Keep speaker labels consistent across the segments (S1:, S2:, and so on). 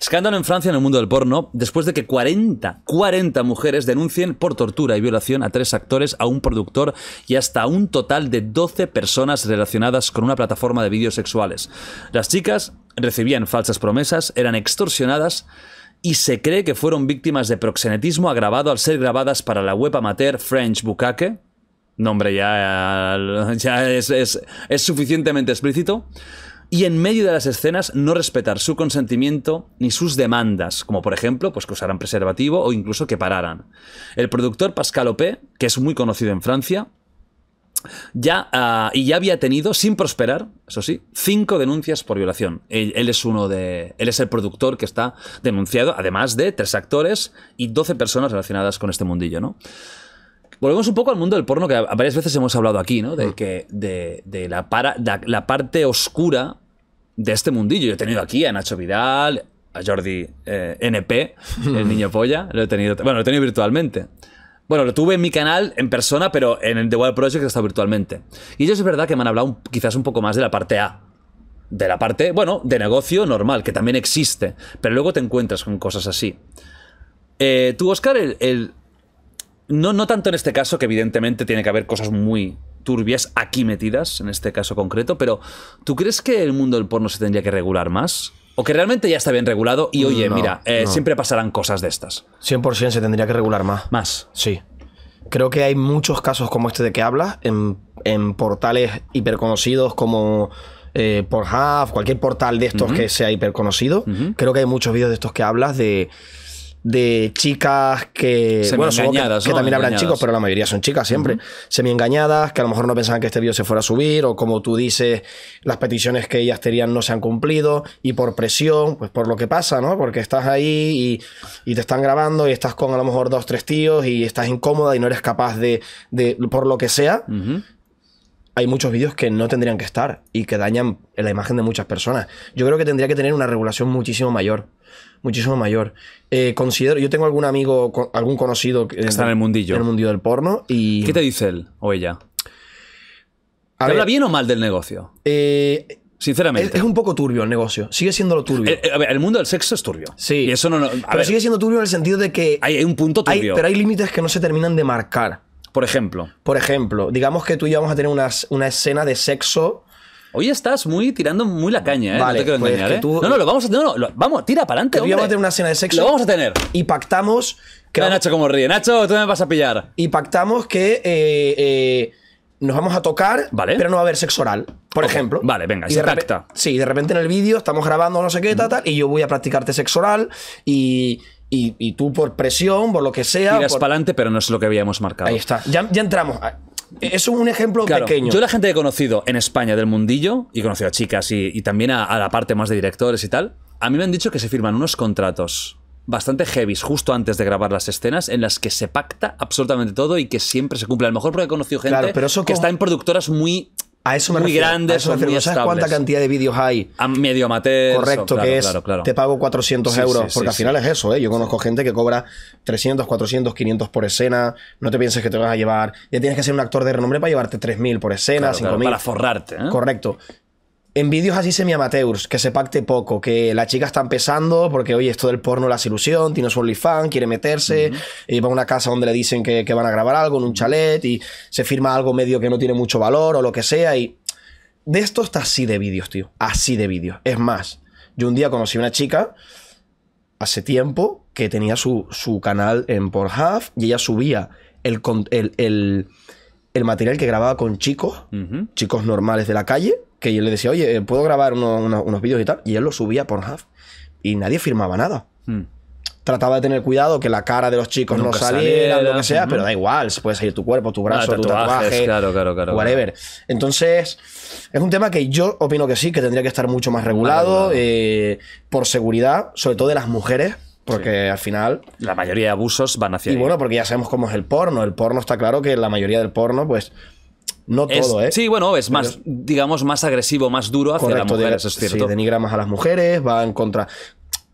S1: Escándalo en Francia en el mundo del porno después de que 40, 40 mujeres denuncien por tortura y violación a tres actores, a un productor y hasta un total de 12 personas relacionadas con una plataforma de vídeos sexuales. Las chicas recibían falsas promesas, eran extorsionadas y se cree que fueron víctimas de proxenetismo agravado al ser grabadas para la web amateur French Bukake. Nombre ya, es suficientemente explícito y en medio de las escenas no respetar su consentimiento ni sus demandas, como por ejemplo pues que usaran preservativo o incluso que pararan. El productor Pascal Opé, que es muy conocido en Francia, ya, ah, y ya había tenido, sin prosperar, eso sí, cinco denuncias por violación. Él, es uno de. Él es el productor que está denunciado, además de tres actores y doce personas relacionadas con este mundillo, ¿no? Volvemos un poco al mundo del porno, que varias veces hemos hablado aquí, ¿no? De, mm. que, de, la, parte oscura de este mundillo. Yo he tenido aquí a Nacho Vidal, a Jordi eh, NP, el niño polla. Lo he tenido, bueno, lo he tenido virtualmente. Bueno, lo tuve en mi canal en persona, pero en el The Wild Project está virtualmente. Y ellos es verdad que me han hablado quizás un poco más de la parte A. De la parte, bueno, de negocio normal, que también existe. Pero luego te encuentras con cosas así. Eh, tú, Oscar, el no, tanto en este caso, que evidentemente tiene que haber cosas muy turbias aquí metidas, en este caso concreto, pero ¿tú crees que el mundo del porno se tendría que regular más? ¿O que realmente ya está bien regulado y oye, mira, eh, siempre
S2: pasarán cosas de estas? 100% se tendría que regular más. Más. Sí. Creo que hay muchos casos como este de que hablas en, portales hiperconocidos como eh, Pornhub, cualquier portal de estos que sea hiperconocido. Creo que hay muchos vídeos de estos que hablas de de chicas que. también hablan chicos, pero la mayoría son chicas siempre. Semi-engañadas, que a lo mejor no pensaban que este vídeo se fuera a subir, o como tú dices, las peticiones que ellas tenían no se han cumplido, y por presión, pues por lo que pasa, ¿no? Porque estás ahí y, te están grabando y estás con a lo mejor dos, tres tíos y estás incómoda y no eres capaz de. por lo que sea. hay muchos vídeos que no tendrían que estar y que dañan la imagen de muchas personas. Yo creo que tendría que tener una regulación muchísimo mayor muchísimo mayor. Eh, considero, yo tengo algún amigo, algún conocido que está en el mundillo. En el mundillo del porno y... ¿Qué te dice él o ella? habla
S1: bien o mal del negocio?
S2: Eh, Sinceramente. Es, un poco turbio el negocio. Sigue siendo lo turbio. Eh, el, mundo del sexo es turbio. Sí. eso no, pero sigue siendo turbio en el sentido de que. Hay, un punto turbio. pero hay límites que no se terminan de marcar. Por ejemplo. Por ejemplo, digamos que tú y yo vamos a tener una escena de sexo Hoy estás muy tirando muy la caña, ¿eh? Vale, no te quiero pues ¿eh? No, no, lo vamos a no, no, vamos, tira para adelante, Vamos a tener una escena de sexo. Lo vamos a tener. Y pactamos que Nacho como ríe. Nacho, tú me vas a pillar. Y pactamos que eh, eh, nos vamos a tocar, vale. pero no va a haber sexo oral, por ejemplo. Vale, venga, y se pacta. Sí, de repente en el vídeo estamos grabando no sé qué, tal, tal, y yo voy a practicarte sexo oral y... Y, tú por presión, por lo que sea. Tiras para
S1: adelante, pero no es lo que habíamos marcado. Ahí está. Ya,
S2: ya entramos. Eh, es un ejemplo pequeño. Yo la
S1: gente que he conocido en España del mundillo, y he conocido a chicas y, también a, la parte más de directores y tal, a mí me han dicho que se firman unos contratos bastante heavy justo antes de grabar las escenas en las que se pacta absolutamente todo y que siempre se cumple. A lo mejor porque he conocido gente que está en productoras muy a eso me muy grande, ¿No sabes cuánta cantidad
S2: de vídeos hay? A medio amateur. Correcto, que es, te pago 400 euros, porque al final es eso, ¿eh? Yo conozco gente que cobra 300, 400, 500 por escena, no te pienses que te vas a llevar, ya tienes que ser un actor de renombre para llevarte 3.000 por escena, 5.000. para forrarte, ¿eh? Correcto en vídeos así semi-amateurs, que se pacte poco, que la chica está empezando porque, oye, esto del porno la ilusión, tiene su fan, quiere meterse, va a una casa donde le dicen que, van a grabar algo en un chalet y se firma algo medio que no tiene mucho valor o lo que sea. Y de esto está así de vídeos, tío, así de vídeos. Es más, yo un día conocí a una chica hace tiempo que tenía su, canal en Pornhub y ella subía el, material que grababa con chicos, chicos normales de la calle que yo le decía, oye, eh, ¿puedo grabar unos, vídeos y tal? Y él lo subía por half Y nadie firmaba nada. Hmm. Trataba de tener cuidado que la cara de los chicos no saliera, lo que sea, pero da igual, puede salir tu cuerpo, tu brazo, tu tatuaje, whatever. Entonces, es un tema que yo opino que sí, que tendría que estar mucho más regulado, eh, por seguridad, sobre todo de las mujeres, porque al final. La mayoría de abusos van hacia. Y bueno, porque ya sabemos cómo es el porno. El porno está claro que la mayoría del porno, pues no todo, ¿eh? Sí, bueno, es más,
S1: digamos, más agresivo, más duro hacia las mujeres, es cierto. Sí, denigra
S2: más a las mujeres, va en contra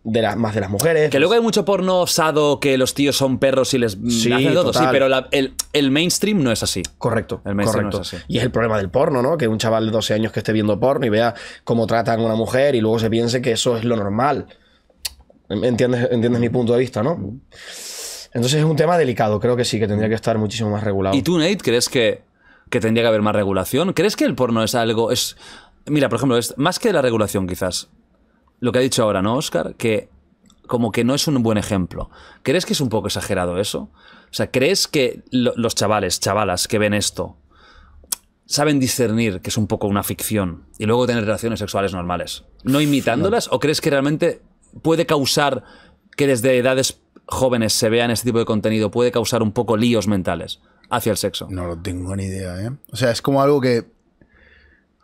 S2: de las más de las mujeres. Que
S1: luego hay mucho porno osado que los tíos son perros y les sí, hacen todo, sí, pero el, mainstream
S2: no es así. Correcto. El mainstream no es así. Y es el problema del porno, ¿no? Que un chaval de 12 años que esté viendo porno y vea cómo tratan a una mujer y luego se piense que eso es lo normal. ¿Em, ¿Entiendes, entiendes mi punto de vista, no? Entonces es un tema delicado, creo que sí, que tendría que estar muchísimo más regulado. ¿Y
S1: tú, Nate, crees que que tendría que haber más regulación? ¿Crees que el porno es algo, es, mira, por ejemplo, es más que la regulación quizás, lo que ha dicho ahora, ¿no, Oscar? Que como que no es un buen ejemplo. ¿Crees que es un poco exagerado eso? O sea, ¿crees que los chavales, chavalas que ven esto, saben discernir que es un poco una ficción y luego tener relaciones sexuales normales? ¿No imitándolas? ¿O crees que realmente puede causar que desde edades jóvenes se vean este tipo de contenido, puede causar un poco líos mentales? hacia el
S3: sexo? No lo tengo ni idea, ¿eh? O sea, es como algo que.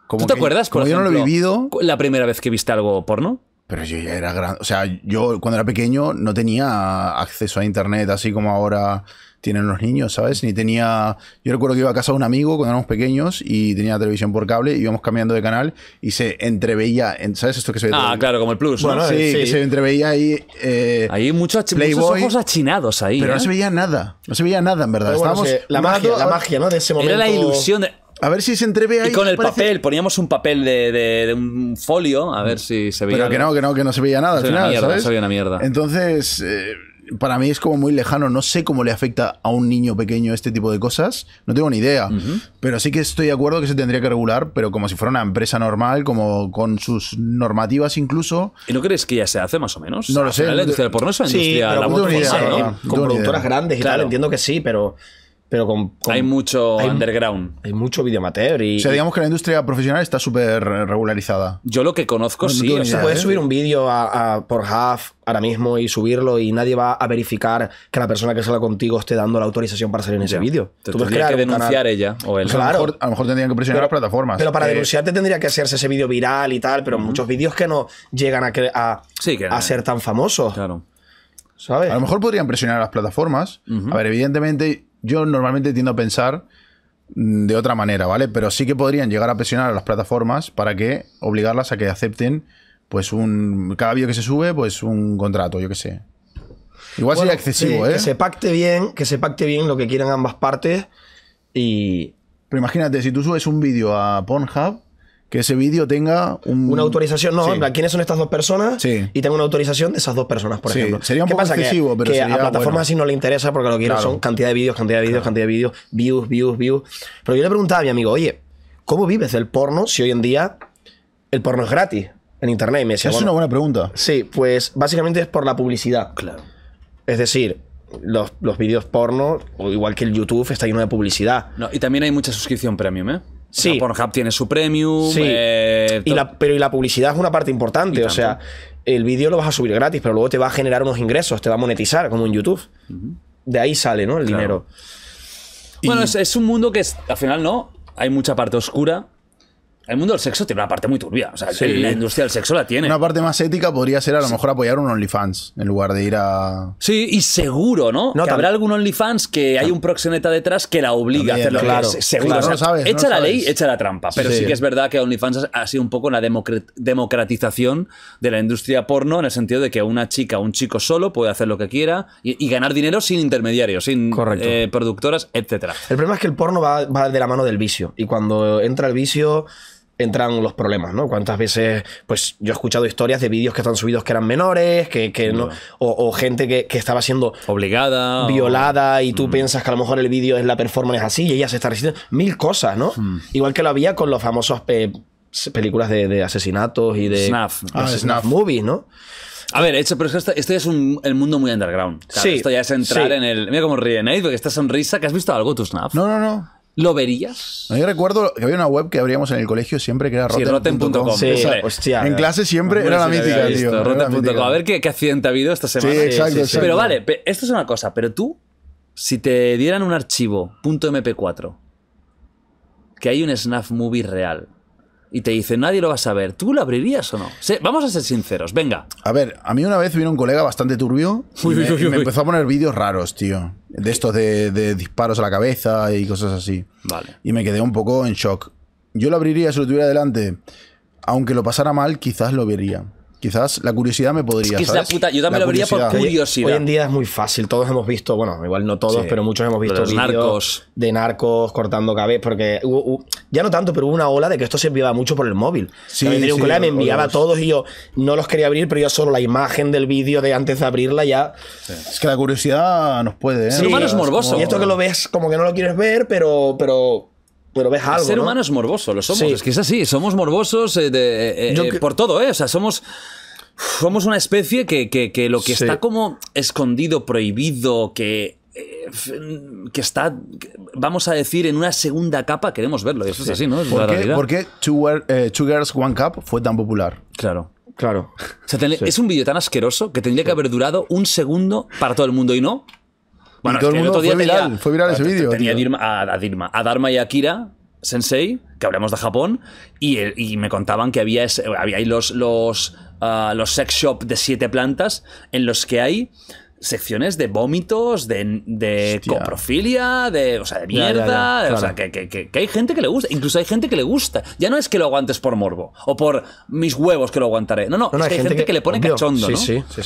S3: ¿Tú te acuerdas? cuando yo no lo he vivido. ¿La primera vez que viste algo porno? Pero yo ya era grande. O sea, yo cuando era pequeño no tenía acceso a internet así como ahora tienen los niños, ¿sabes? Ni tenía. Yo recuerdo que iba a casa de un amigo cuando éramos pequeños y tenía televisión por cable, y íbamos cambiando de canal y se entreveía, ¿sabes esto que se veía? Ah, claro, como
S1: el Plus. sí, se
S3: entreveía ahí. Eh, Hay muchos, Playboy, ojos achinados ahí. Pero no ¿eh? se veía nada, no se veía nada en verdad. la, magia, la magia, ¿no? De ese momento. Era la ilusión. De... A ver si se
S1: entreve ahí. Y con el papel, poníamos un papel de, un folio, a ver mm. si se veía. Pero que no,
S3: que no, que no se veía nada. Entonces, para mí es como muy lejano. No sé cómo le afecta a un niño pequeño este tipo de cosas. No tengo ni idea. Pero sí que estoy de acuerdo que se tendría que regular, pero como si fuera una empresa normal, como con sus normativas incluso.
S1: ¿Y no crees que ya se hace más o menos? No lo sé. La industria del porno es
S3: una industria la, Con productoras grandes y claro. entiendo que
S2: sí, pero pero con, hay mucho underground. Hay mucho video y. O sea, digamos
S3: que la industria profesional está súper regularizada. Yo
S2: lo que conozco sí. O sea, puedes subir un vídeo a, por half ahora mismo y subirlo y nadie va a verificar que la persona que sale contigo esté dando la autorización para salir en ese vídeo. Tú tendrías que denunciar ella o él. Pues claro. A lo, mejor, tendrían que presionar a las plataformas. Pero para eh, denunciarte tendría que hacerse ese vídeo viral y tal, pero muchos vídeos que no llegan a, a, que a ser tan famosos. Claro.
S3: ¿Sabes? A lo mejor podrían presionar a las plataformas. A ver, evidentemente yo normalmente tiendo a pensar mm, de otra manera, ¿vale? Pero sí que podrían llegar a presionar a las plataformas para que obligarlas a que acepten, pues, un. Cada vídeo que se sube, pues, un contrato, yo qué sé.
S2: Igual sería excesivo, ¿eh? Que se pacte bien, que se pacte bien lo que quieran ambas partes
S3: y. Pero imagínate, si tú subes un vídeo a Pornhub que ese vídeo tenga
S2: un... una autorización. No, en plan, ¿quiénes son estas dos personas? Sí. Y tengo una autorización de esas dos personas, por sí. ejemplo. Sería un poco excesivo, pero que sería, a plataformas plataforma así no le interesa porque lo que quieren son cantidad de vídeos, cantidad de vídeos, cantidad de vídeos, views, views, views. Pero yo le preguntaba a mi amigo, oye, ¿cómo vives el porno si hoy en día el porno es gratis en internet? Y me es una buena pregunta. Sí, pues básicamente es por la publicidad. Claro. Es decir, los, los vídeos porno, o igual que el YouTube, está lleno de publicidad. No, y también hay mucha suscripción premium, ¿eh? Sí. Pornhub tiene su premium. Sí. Eh, pero y la publicidad es una parte importante. O sea, el vídeo lo vas a subir gratis, pero luego te va a generar unos ingresos, te va a monetizar, como en YouTube. De ahí sale, ¿no? El dinero. Bueno,
S1: es, un mundo que al final no. Hay mucha parte oscura el mundo del sexo tiene una parte muy turbia. la industria del sexo la
S3: tiene. Una parte más ética podría ser a lo mejor apoyar un OnlyFans en lugar de ir a. Sí, y seguro, ¿no? habrá algún OnlyFans que hay ah. un proxeneta detrás que la obliga
S1: a hacerlo. Claro, seguro. echa la ley, echa la trampa. Pero sí, que es verdad que OnlyFans ha sido un poco la democratización de la industria porno en el sentido de que una chica o un chico solo puede hacer lo que quiera y, ganar dinero sin intermediarios, sin eh, productoras, etc.
S2: El problema es que el porno va de la mano del vicio. Y cuando entra el vicio entran los problemas, ¿no? Cuántas veces, pues yo he escuchado historias de vídeos que están subidos que eran menores, que, no, o, gente que, estaba siendo obligada, violada, y tú mm. piensas que a lo mejor el vídeo es la performance así y ella se está resistiendo, mil cosas, ¿no? Hmm. Igual que lo había con los famosos eh, películas de, asesinatos y de... Snuff. Ah, ah, Snap movies, ¿no?
S1: A ver, esto, pero esto, ya es un, el mundo muy underground. Claro, sí, esto ya es entrar en el. Mira cómo ríe Nate, porque esta sonrisa. ¿Que has visto algo, tu Snap? No,
S3: no, no. ¿Lo
S1: verías?
S3: yo recuerdo que había una web que abríamos en el colegio siempre que era roten.com. en clase siempre era la mítica, tío. A
S1: ver qué, accidente ha habido esta semana. Sí, exacto, Pero vale, esto es una cosa, pero tú, si te dieran un archivo .mp4 que hay un snuff movie real y te dice, nadie lo va a saber, ¿tú lo abrirías o no? vamos a ser sinceros, venga.
S3: A ver, a mí una vez vino un colega bastante turbio y me, empezó a poner vídeos raros, tío. De estos de, disparos a la cabeza y cosas así. Vale. Y me quedé un poco en shock. Yo lo abriría si lo tuviera delante. Aunque lo pasara mal, quizás lo vería. Quizás la curiosidad me podría. Es que La puta, yo también lo vería por curiosidad. Hoy, en
S2: día es muy fácil. Todos hemos visto, bueno, igual no todos, pero muchos hemos visto los narcos. de narcos cortando cabezas. Porque ya no tanto, pero hubo una ola de que esto se enviaba mucho por el móvil. Sí, un colega, me enviaba a todos y yo no los quería abrir, pero yo solo la imagen del vídeo de antes de abrirla ya. Es que la curiosidad nos puede, ¿eh? El humano es morboso. Y esto que lo ves como que no lo quieres ver, pero. pero pero ves algo. El ser humano es morboso, lo somos. Es que
S3: es
S1: así, somos morbosos eh, de, eh, eh, por todo, ¿eh? O sea, somos. Somos una especie que, lo que está como escondido, prohibido, que que está, vamos a decir, en una segunda capa, queremos verlo. Y eso es así, ¿no? Es ¿Por, qué, ¿Por,
S3: qué, two, Girls One Cup fue tan popular? Claro. Claro. O sea, Es un vídeo tan asqueroso que tendría que haber durado un
S1: segundo para todo el mundo y no
S3: bueno, y todo el, mundo fue viral, fue viral ese vídeo. Tenía
S1: a, Dirma, a Dharma y a Akira, Sensei, que hablamos de Japón, y, me contaban que había, había ahí los, ah, los, sex shop de siete plantas en los que hay secciones de vómitos, de, de coprofilia, de, o sea, de mierda, o sea, que, que, que, hay gente que le gusta, incluso hay gente que le gusta. Ya no es que lo aguantes por morbo o por mis huevos que lo aguantaré. No, no, hay gente, que, le pone cachondo. sí, sí,
S2: sí.